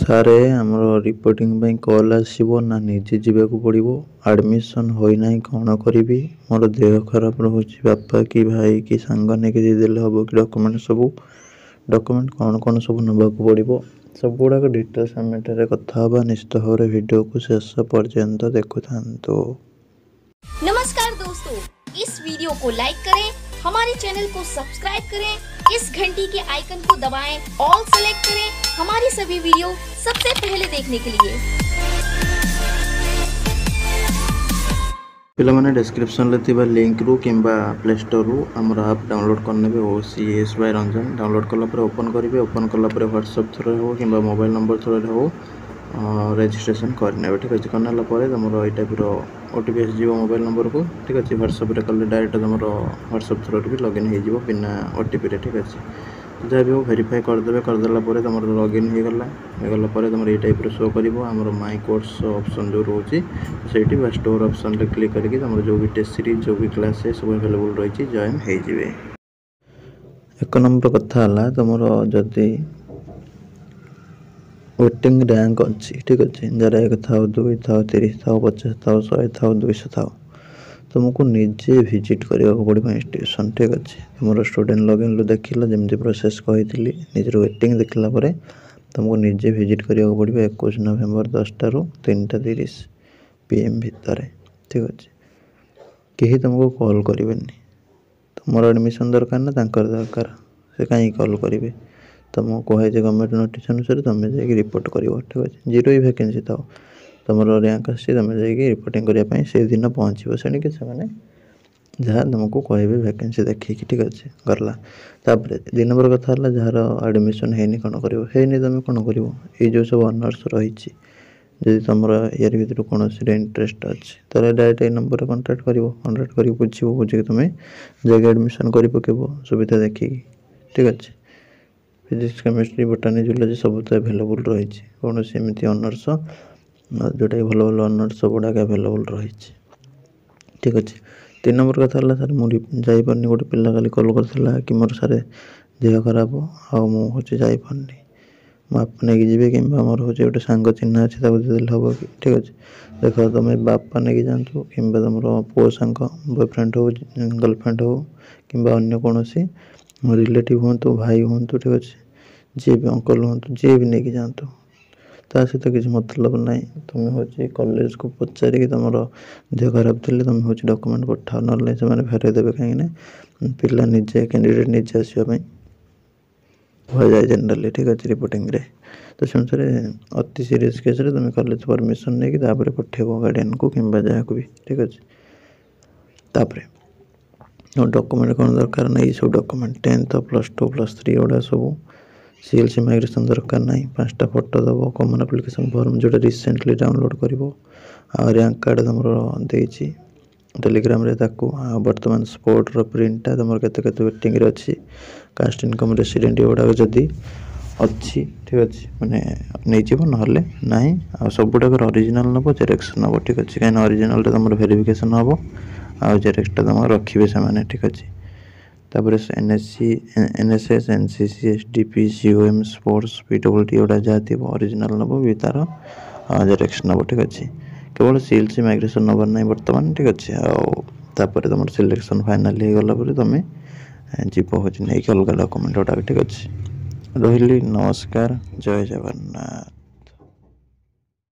ସାରେ ଆମର ରିପୋର୍ଟିଂ ପାଇଁ କଲ୍ ଆସିବ ନା ନିଜେ ଯିବାକୁ ପଡ଼ିବ ଆଡ଼ମିସନ୍ ହୋଇନାହିଁ କ'ଣ କରିବି ମୋର ଦେହ ଖରାପ ରହୁଛି ବାପା କି ଭାଇ କି ସାଙ୍ଗ ନେଇକି ଦେଇଦେଲେ ହେବ କି ଡକୁମେଣ୍ଟ ସବୁ ଡକୁମେଣ୍ଟ କ'ଣ କ'ଣ ସବୁ ନେବାକୁ ପଡ଼ିବ ସବୁଗୁଡ଼ାକ ଡିଟେଲ୍ସ ଆମେ ଏଠାରେ କଥା ହେବା ନିଶ୍ଚିତ ଭାବରେ ଭିଡ଼ିଓକୁ ଶେଷ ପର୍ଯ୍ୟନ୍ତ ଦେଖୁଥାନ୍ତୁ नमस्कार दोस्तों इस वीडियो को लाइक करें हमारे चैनल को सब्सक्राइब करें इस घंटी के आइकन को दबाएं ऑल सेलेक्ट करें हमारी सभी वीडियो सबसे पहले देखने के लिए पे मैंने डेस्क्रिपन लिंक रू कि प्ले रू आम आप डाउनलोड करने O C S Y Ranjan download कालापर ओपन करेंगे ओपन कालापर ह्वाट्सअप थ्रो हो कि मोबाइल नंबर थ्रो हो रेजिट्रेसन करेंगे ठीक है करना तुम यही टाइप रहा। ଓଟିପି ଆସିଯିବ ମୋବାଇଲ୍ ନମ୍ବରକୁ ଠିକ୍ ଅଛି ହ୍ୱାଟ୍ସଆପ୍ରେ କଲେ ଡାଇରେକ୍ଟ ତୁମର ହ୍ୱାଟ୍ସଆପ୍ ଥ୍ରୋରେ ବି ଲଗ୍ଇନ୍ ହେଇଯିବ ବିନା ଓଟିପିରେ ଠିକ୍ ଅଛି ଯାହା ବି ହଉ ଭେରିଫାଏ କରିଦେବେ କରିଦେଲା ପରେ ତୁମର ଲଗ୍ଇନ୍ ହେଇଗଲା ହେଇଗଲା ପରେ ତୁମର ଏଇ ଟାଇପ୍ର ଶୋ କରିବ ଆମର ମାଇ କୋର୍ସ ଅପସନ୍ ଯେଉଁ ରହୁଛି ସେଇଠି ବା ଷ୍ଟୋର୍ ଅପସନ୍ରେ କ୍ଲିକ୍ କରିକି ତୁମର ଯେଉଁ ବି ଟେଷ୍ଟ ସିରିଜ୍ ଯେଉଁ ବି କ୍ଲାସ୍ ସବୁ ଆଭେଲେବୁଲ୍ ରହିଛି ଜଏନ୍ ହେଇଯିବେ ଏକ ନମ୍ବର କଥା ହେଲା ତୁମର ଯଦି वेटिंग रैंक अच्छी ठीक अच्छे जरा एक था दुई था तीस था पचास था शहे था दुईश था तुमको निजे भिजिट करने तो को पड़ा इनट्यूसन ठीक अच्छे तुम स्टूडे लगेल देख ला जमी प्रोसेस कही निजर व्वेटिंग देख लापर तुमको निजे भिजिट कर को एक नवेम्बर दसटा रु तीन टा तीस पी एम भितर ठीक अच्छे कहीं तुमको कल करेनि एडमिशन दरकार ना तर दरकार से कहीं कल करेंगे ତୁମକୁ କୁହାଯାଇଛି ଗଭର୍ଣ୍ଣମେଣ୍ଟ ନୋଟିସ୍ ଅନୁସାରେ ତମେ ଯାଇକି ରିପୋର୍ଟ କରିବ ଠିକ୍ ଅଛି ଜିରୋ ବି ଭ୍ୟାକେନ୍ସି ଥାଉ ତୁମର ର୍ୟାଙ୍କ ଆସିଛି ତୁମେ ଯାଇକି ରିପୋର୍ଟିଂ କରିବା ପାଇଁ ସେଦିନ ପହଞ୍ଚିବ ସେଣିକି ସେମାନେ ଯାହା ତୁମକୁ କହିବେ ଭ୍ୟାକେନ୍ସି ଦେଖିକି ଠିକ୍ ଅଛି ଗଲା ତାପରେ ଦୁଇ ନମ୍ବର କଥା ହେଲା ଯାହାର ଆଡ଼ମିସନ୍ ହେଇନି କ'ଣ କରିବ ହେଇନି ତୁମେ କ'ଣ କରିବ ଏଇ ଯେଉଁ ସବୁ ଅନର୍ସ ରହିଛି ଯଦି ତୁମର ୟାରି ଭିତରୁ କୌଣସିରେ ଇଣ୍ଟରେଷ୍ଟ ଅଛି ତାହେଲେ ଡାଇରେକ୍ଟ ଏଇ ନମ୍ବରରେ କଣ୍ଟାକ୍ଟ କରିବ କଣ୍ଟାକ୍ଟ କରିକି ବୁଝିବ ବୁଝିକି ତୁମେ ଯାଇକି ଆଡ଼ମିସନ୍ କରିପକେଇବ ସୁବିଧା ଦେଖିକି ଠିକ୍ ଅଛି ଫିଜିକ୍ସ କେମିଷ୍ଟ୍ରି ବୋଟାନି ଜୁଲୋଜି ସବୁ ତ ଆଭେଲେବୁଲ୍ ରହିଛି କୌଣସି ଏମିତି ଅନର୍ସ ଯେଉଁଟାକି ଭଲ ଭଲ ଅନର୍ସ ସବୁଗୁଡ଼ାକ ଆଭେଲେବୁଲ୍ ରହିଛି ଠିକ୍ ଅଛି ତିନି ନମ୍ବର କଥା ହେଲା ସାର୍ ମୁଁ ଯାଇପାରୁନି ଗୋଟେ ପିଲା କାଲି କଲ୍ କରିଥିଲା କି ମୋର ସାର୍ ଦେହ ଖରାପ ଆଉ ମୁଁ ହେଉଛି ଯାଇପାରୁନି ବାପା ନେଇକି ଯିବେ କିମ୍ବା ମୋର ହେଉଛି ଗୋଟେ ସାଙ୍ଗ ଚିହ୍ନା ଅଛି ତାକୁ ଦେଲେ ହେବ କି ଠିକ୍ ଅଛି ଦେଖ ତୁମେ ବାପା ନେଇକି ଯାଆନ୍ତୁ କିମ୍ବା ତୁମର ପୁଅ ସାଙ୍ଗ ବୟଫ୍ରେଣ୍ଡ ହେଉ ଗର୍ଲଫ୍ରେଣ୍ଡ ହେଉ କିମ୍ବା ଅନ୍ୟ କୌଣସି मो रिलेटिव हूँ भाई हूँ ठीक अच्छे जी भी अंकल हूँ जे भी नहीं जातु ता सहित किसी मतलब ना तुम्हें हूँ कलेज को पचार तुम देह खराब थी तुम्हें हूँ डकुमेंट पठाओ ना से फेरदेव कहीं पिला निजे कैंडिडेट निजे आसपाई कहुए जेनराली ठीक अच्छे रिपोर्टिंग तो से अति सीरीयस केस तुम कलेज परमिशन नहीं कि पठेब गार्डियन को कि ठीक अच्छे तापर ডকুমেন্ট କ'ଣ ଦରକାର ନାହିଁ ଏଇସବୁ document tenth plus two plus three ଏଗୁଡ଼ା ସବୁ ସି ଏଲ୍ ସି ମାଇଗ୍ରେସନ୍ ଦରକାର ନାହିଁ ପାଞ୍ଚଟା ଫଟୋ ଦେବ କମନ୍ ଆପ୍ଲିକେସନ୍ ଫର୍ମ ଯେଉଁଟା ରିସେଣ୍ଟଲି ଡାଉନଲୋଡ଼୍ କରିବ ଆଉ ରାଙ୍କ କାର୍ଡ଼ ତୁମର ଦେଇଛି ଟେଲିଗ୍ରାମରେ ତାକୁ ଆଉ ବର୍ତ୍ତମାନ ସ୍ପୋର୍ଟର ପ୍ରିଣ୍ଟଟା ତୁମର କେତେ କେତେ ୱେଟିଂରେ ଅଛି କାଷ୍ଟ ଇନକମ୍ ରେସିଡେଣ୍ଟ ଏଗୁଡ଼ାକ ଯଦି ଅଛି ଠିକ୍ ଅଛି ମାନେ ନେଇଯିବ ନହେଲେ ନାହିଁ ଆଉ ସବୁଗୁଡ଼ାକର ଅରିଜିନାଲ୍ ନେବ ଜେରକ୍ସ ନେବ ଠିକ୍ ଅଛି କାହିଁକିନା ଅରିଜିନାଲ୍ଟା ତୁମର ଭେରିଫିକେସନ୍ ହେବ ଆଉ ଜେରକ୍ସଟା ତୁମ ରଖିବେ ସେମାନେ ଠିକ୍ ଅଛି ତାପରେ N S C N S S N C C S D P C O M sports P W ଏଗୁଡ଼ା ଯାହା ଥିବ ଅରିଜିନାଲ୍ ନେବ ବି ତା'ର ଜେରକ୍ସ ନେବ ଠିକ୍ ଅଛି କେବଳ ସିଲ୍ ସି ମାଇଗ୍ରେସନ୍ ନେବାର ନାହିଁ ବର୍ତ୍ତମାନ ଠିକ୍ ଅଛି ଆଉ ତାପରେ ତୁମର ସିଲେକ୍ସନ୍ ଫାଇନାଲ୍ ହେଇଗଲା ପରେ ତୁମେ ଯିବ ହେଉଛି ନେଇକି ଅଲଗା ଡକୁମେଣ୍ଟ ଗୁଡ଼ାକ ଠିକ୍ ଅଛି ରହିଲି ନମସ୍କାର ଜୟ ଜଗନ୍ନାଥ